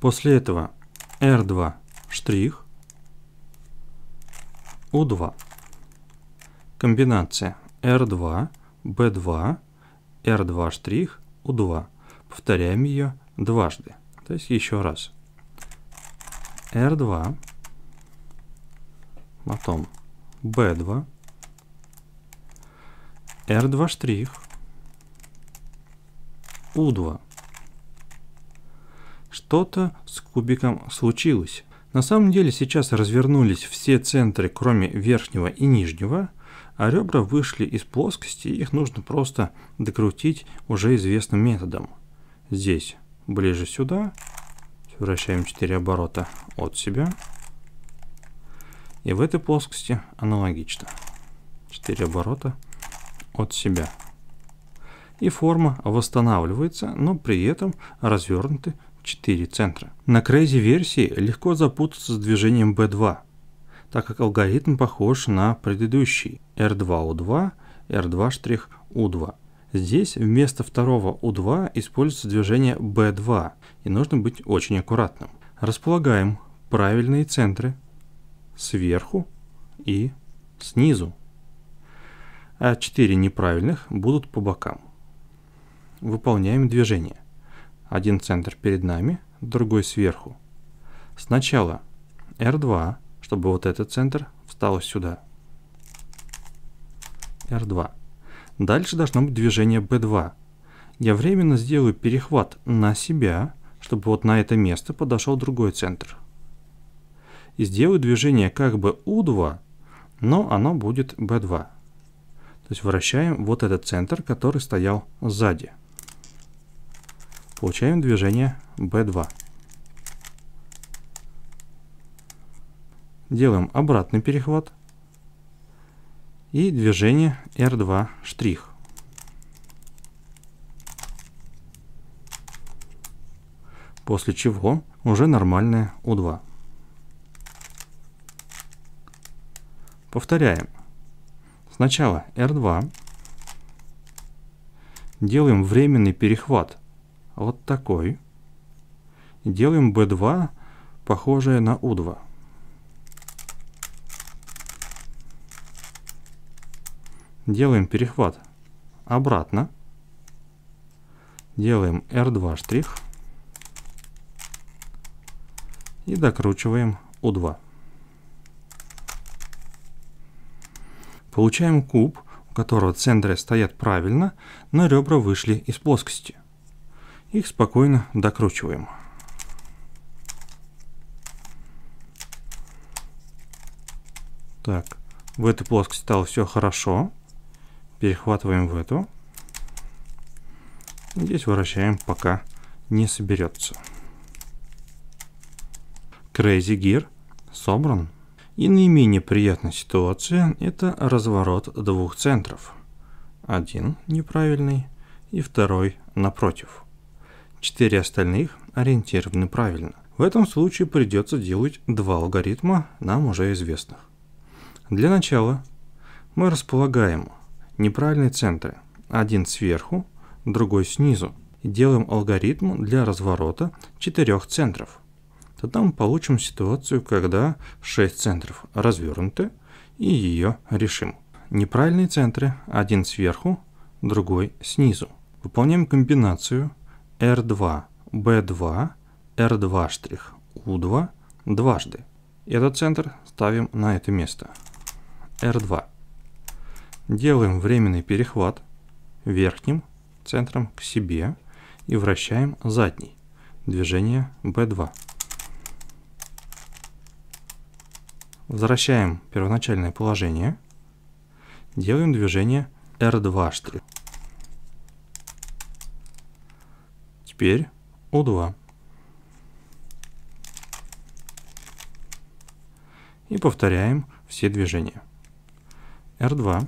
После этого R2 штрих, U2. Комбинация R2, B2, R2', штрих U2. Повторяем ее дважды, то есть еще раз. R2, потом B2, R2 штрих, U2. Что-то с кубиком случилось. На самом деле сейчас развернулись все центры, кроме верхнего и нижнего, а ребра вышли из плоскости, их нужно просто докрутить уже известным методом. Здесь, ближе сюда, вращаем 4 оборота от себя. И в этой плоскости аналогично. 4 оборота от себя. И форма восстанавливается, но при этом развернуты 4 центра. На Crazy версии легко запутаться с движением B2 так как алгоритм похож на предыдущий R2U2, r 2 u 2 Здесь вместо второго U2 используется движение B2, и нужно быть очень аккуратным. Располагаем правильные центры сверху и снизу, а 4 неправильных будут по бокам. Выполняем движение. Один центр перед нами, другой сверху. Сначала R2, чтобы вот этот центр встал сюда. R2. Дальше должно быть движение B2. Я временно сделаю перехват на себя, чтобы вот на это место подошел другой центр. И сделаю движение как бы U2, но оно будет B2. То есть вращаем вот этот центр, который стоял сзади. Получаем движение B2. делаем обратный перехват и движение R2 штрих. После чего уже нормальное U2. Повторяем. Сначала R2. Делаем временный перехват. Вот такой. Делаем B2, похожее на U2. Делаем перехват обратно. Делаем R2 штрих. И докручиваем U2. Получаем куб, у которого центры стоят правильно, но ребра вышли из плоскости. Их спокойно докручиваем. Так, в этой плоскости стало все хорошо перехватываем в эту. Здесь вращаем, пока не соберется. Crazy Gear собран. И наименее приятная ситуация – это разворот двух центров. Один неправильный и второй напротив. Четыре остальных ориентированы правильно. В этом случае придется делать два алгоритма, нам уже известных. Для начала мы располагаем неправильные центры. Один сверху, другой снизу. И делаем алгоритм для разворота четырех центров. Тогда мы получим ситуацию, когда 6 центров развернуты и ее решим. Неправильные центры, один сверху, другой снизу. Выполняем комбинацию R2, B2, R2', U2 дважды. Этот центр ставим на это место. R2. Делаем временный перехват верхним центром к себе и вращаем задний. Движение B2. Возвращаем первоначальное положение. Делаем движение R2 штрих. Теперь U2. И повторяем все движения. R2.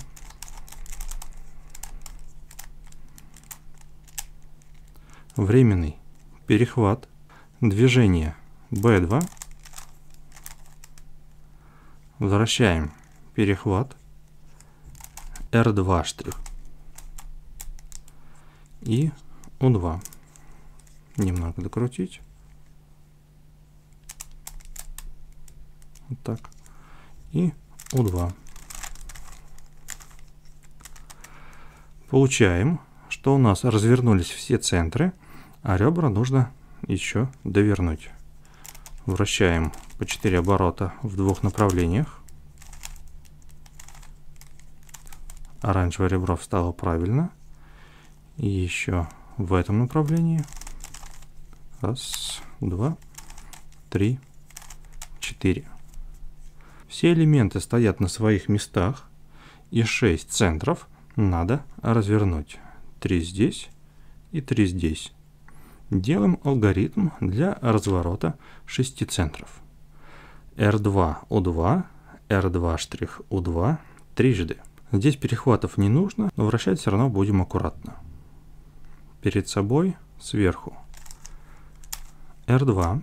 временный перехват, движение B2, возвращаем перехват, R2 штрих и U2. Немного докрутить. Вот так. И U2. Получаем, что у нас развернулись все центры а ребра нужно еще довернуть. Вращаем по 4 оборота в двух направлениях. Оранжевое ребро встало правильно. И еще в этом направлении. Раз, два, три, четыре. Все элементы стоят на своих местах, и 6 центров надо развернуть. 3 здесь и 3 здесь. Делаем алгоритм для разворота шести центров. R2, U2, R2, U2 трижды. Здесь перехватов не нужно, но вращать все равно будем аккуратно. Перед собой, сверху. R2,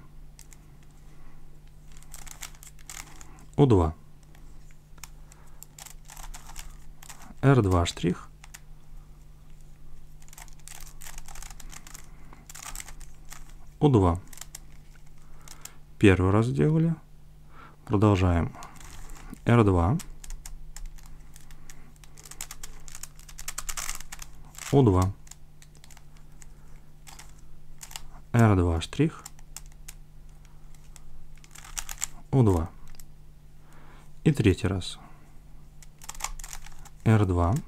U2, R2 штрих, U2. Первый раз сделали. Продолжаем. R2. U2. R2 штрих. U2. И третий раз. R2.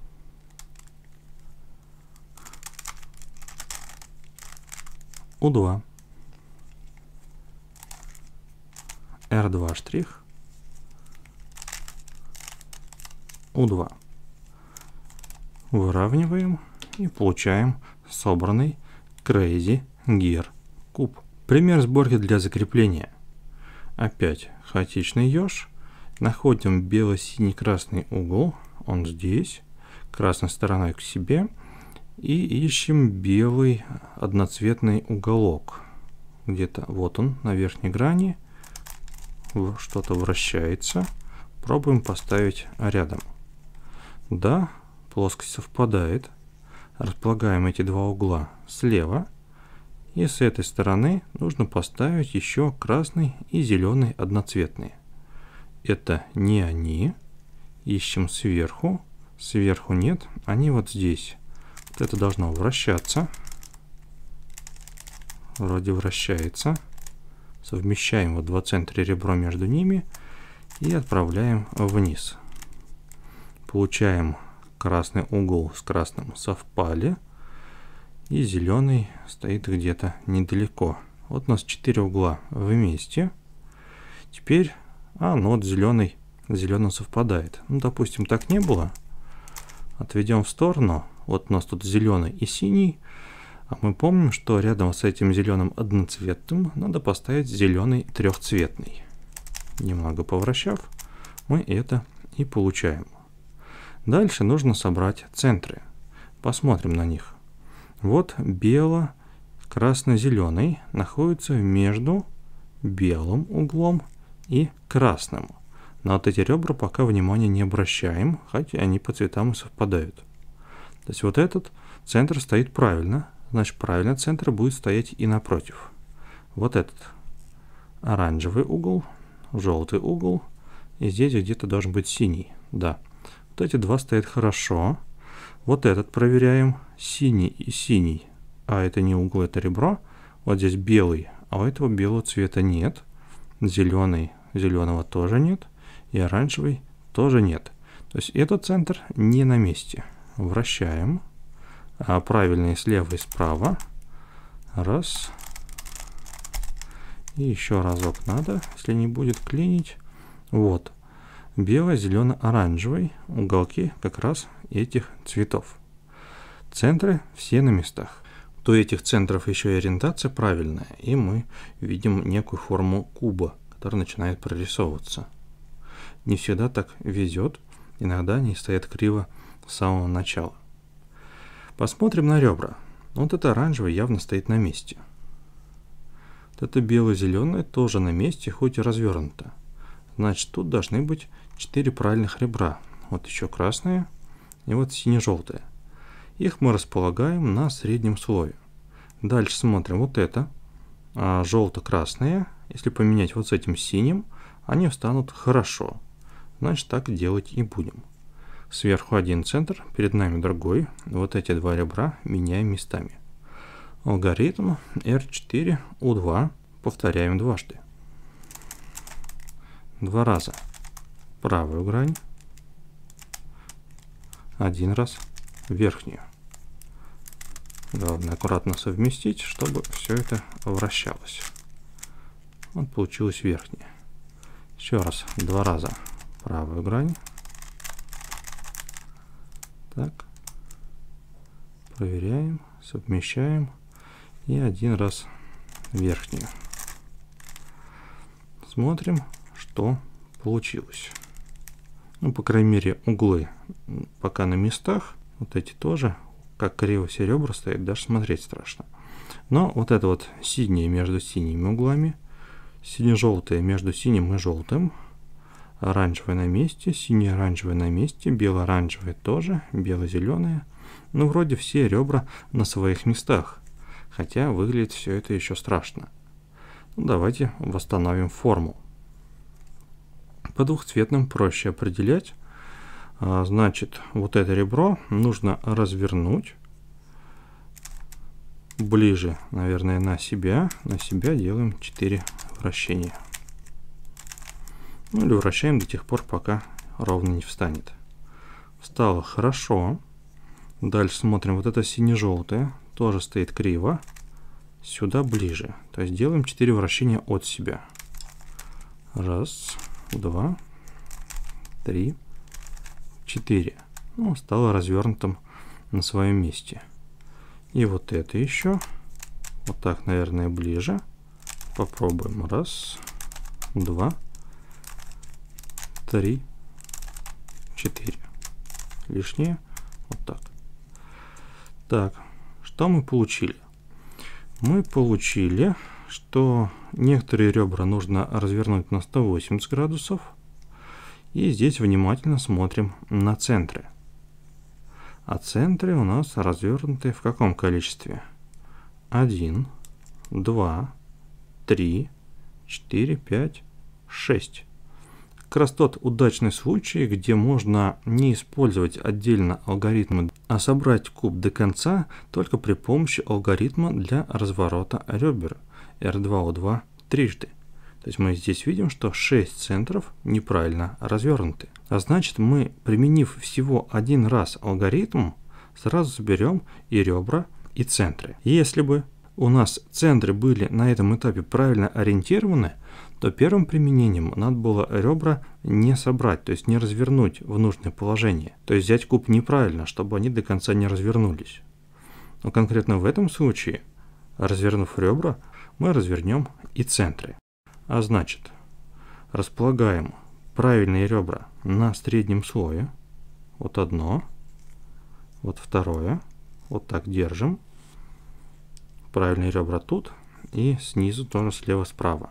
U2. R2 штрих U2. Выравниваем и получаем собранный Crazy Gear куб. Пример сборки для закрепления. Опять хаотичный еж. Находим бело-синий-красный угол, он здесь, красной стороной к себе. И ищем белый одноцветный уголок. Где-то вот он на верхней грани что-то вращается. Пробуем поставить рядом. Да, плоскость совпадает. Располагаем эти два угла слева. И с этой стороны нужно поставить еще красный и зеленый одноцветные. Это не они. Ищем сверху. Сверху нет, они вот здесь. Вот это должно вращаться. Вроде вращается совмещаем вот два центра ребро между ними и отправляем вниз. Получаем красный угол с красным совпали и зеленый стоит где-то недалеко. Вот у нас четыре угла вместе. Теперь, а, ну вот зеленый, зеленый совпадает. Ну, допустим, так не было. Отведем в сторону. Вот у нас тут зеленый и синий. А мы помним, что рядом с этим зеленым одноцветным надо поставить зеленый трехцветный. Немного повращав, мы это и получаем. Дальше нужно собрать центры. Посмотрим на них. Вот бело-красно-зеленый находится между белым углом и красным. На вот эти ребра пока внимания не обращаем, хотя они по цветам и совпадают. То есть вот этот центр стоит правильно, Значит, правильно, центр будет стоять и напротив. Вот этот оранжевый угол, желтый угол, и здесь где-то должен быть синий, да. Вот эти два стоят хорошо. Вот этот проверяем, синий и синий, а это не угол, это ребро. Вот здесь белый, а у этого белого цвета нет. Зеленый, зеленого тоже нет. И оранжевый тоже нет. То есть этот центр не на месте. Вращаем. А, правильные слева и справа. Раз. И еще разок надо, если не будет клинить. Вот. Белый, зеленый, оранжевый. Уголки как раз этих цветов. Центры все на местах. То этих центров еще и ориентация правильная. И мы видим некую форму куба, который начинает прорисовываться. Не всегда так везет. Иногда они стоят криво с самого начала. Посмотрим на ребра. Вот это оранжевое явно стоит на месте. Вот это бело-зеленое тоже на месте, хоть и развернуто. Значит, тут должны быть 4 правильных ребра. Вот еще красные и вот сине-желтые. Их мы располагаем на среднем слое. Дальше смотрим вот это. А, Желто-красные. Если поменять вот с этим синим, они встанут хорошо. Значит, так делать и будем. Сверху один центр, перед нами другой. Вот эти два ребра меняем местами. Алгоритм R4, U2. Повторяем дважды. Два раза. Правую грань. Один раз верхнюю. Главное аккуратно совместить, чтобы все это вращалось. Вот получилось верхнее. Еще раз, два раза правую грань, так. Проверяем, совмещаем. И один раз верхнюю. Смотрим, что получилось. Ну, по крайней мере, углы пока на местах. Вот эти тоже. Как криво все ребра стоят, даже смотреть страшно. Но вот это вот синее между синими углами, сине-желтое между синим и желтым – оранжевая на месте, синяя оранжевая на месте, бело-оранжевая тоже, бело-зеленая. Ну, вроде все ребра на своих местах, хотя выглядит все это еще страшно. Ну, давайте восстановим форму. По двухцветным проще определять. А, значит, вот это ребро нужно развернуть ближе, наверное, на себя. На себя делаем 4 вращения. Ну или вращаем до тех пор, пока ровно не встанет. Встало хорошо. Дальше смотрим, вот это сине-желтое тоже стоит криво. Сюда ближе. То есть делаем 4 вращения от себя. Раз, два, три, четыре. Ну, стало развернутым на своем месте. И вот это еще. Вот так, наверное, ближе. Попробуем. Раз, два, три 3, 4. Лишнее. Вот так. Так, что мы получили? Мы получили, что некоторые ребра нужно развернуть на 180 градусов. И здесь внимательно смотрим на центры. А центры у нас развернуты в каком количестве? 1, 2, 3, 4, 5, 6. Как раз тот удачный случай, где можно не использовать отдельно алгоритмы, а собрать куб до конца только при помощи алгоритма для разворота ребер R2O2 трижды. То есть мы здесь видим, что 6 центров неправильно развернуты. А значит мы, применив всего один раз алгоритм, сразу соберем и ребра, и центры. Если бы у нас центры были на этом этапе правильно ориентированы, то первым применением надо было ребра не собрать, то есть не развернуть в нужное положение. То есть взять куб неправильно, чтобы они до конца не развернулись. Но конкретно в этом случае, развернув ребра, мы развернем и центры. А значит, располагаем правильные ребра на среднем слое. Вот одно, вот второе. Вот так держим. Правильные ребра тут и снизу тоже слева-справа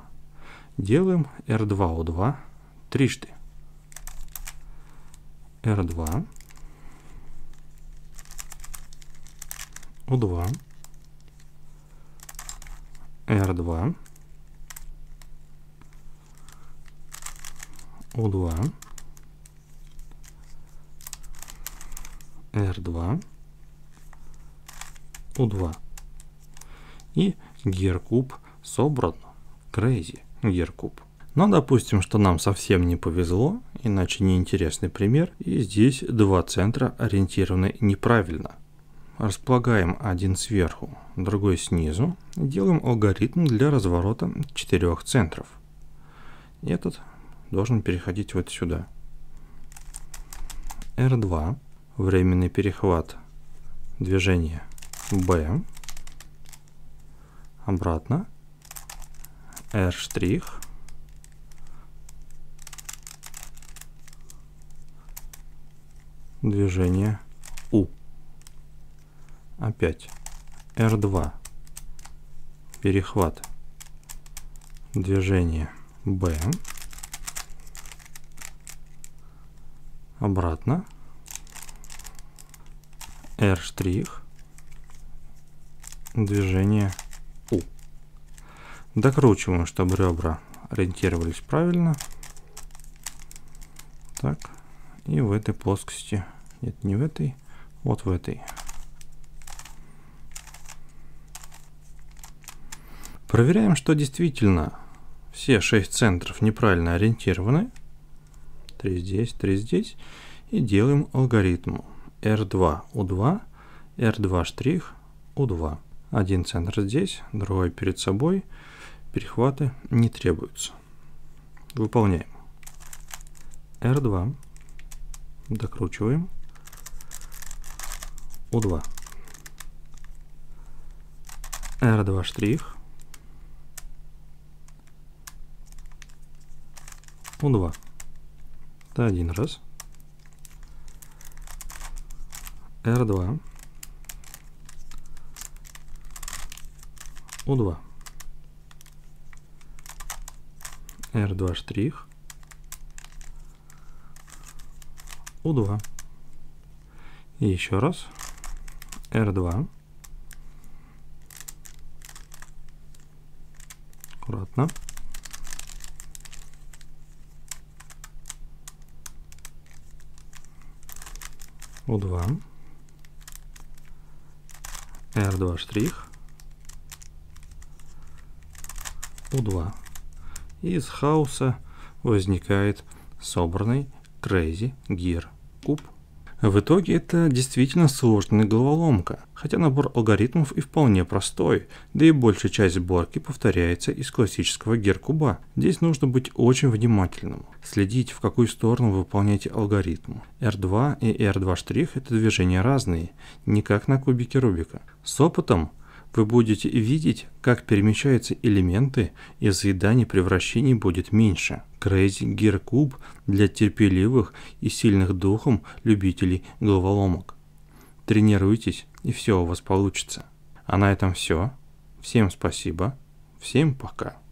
делаем R2O2 трижды. R2, O2, R2, O2, R2, O2 і гіркуб собрано. крейзи Геркуб. Но допустим, что нам совсем не повезло, иначе неинтересный пример, и здесь два центра ориентированы неправильно. Располагаем один сверху, другой снизу, делаем алгоритм для разворота четырех центров. Этот должен переходить вот сюда. R2, временный перехват, движение B, обратно, R'. Движение U. Опять R2. Перехват. Движение B. Обратно. R'. Движение Докручиваем, чтобы ребра ориентировались правильно. Так. И в этой плоскости. Нет, не в этой. Вот в этой. Проверяем, что действительно все шесть центров неправильно ориентированы. Три здесь, три здесь. И делаем алгоритм. R2, U2, R2', U2. Один центр здесь, другой перед собой. Перехваты не требуются. Выполняем. R2. Докручиваем. U2. R2 штрих. у 2 Это один раз. R2. у 2 R2 штрих, U2. И еще раз. R2. Аккуратно. U2. R2 штрих. U2 из хаоса возникает собранный Crazy Gear куб. В итоге это действительно сложная головоломка, хотя набор алгоритмов и вполне простой, да и большая часть сборки повторяется из классического геркуба. Здесь нужно быть очень внимательным, следить в какую сторону вы выполняете алгоритм. R2 и R2' это движения разные, не как на кубике Рубика. С опытом вы будете видеть, как перемещаются элементы, и заеданий превращений будет меньше. Crazy Gear Cube для терпеливых и сильных духом любителей головоломок. Тренируйтесь, и все у вас получится. А на этом все. Всем спасибо. Всем пока.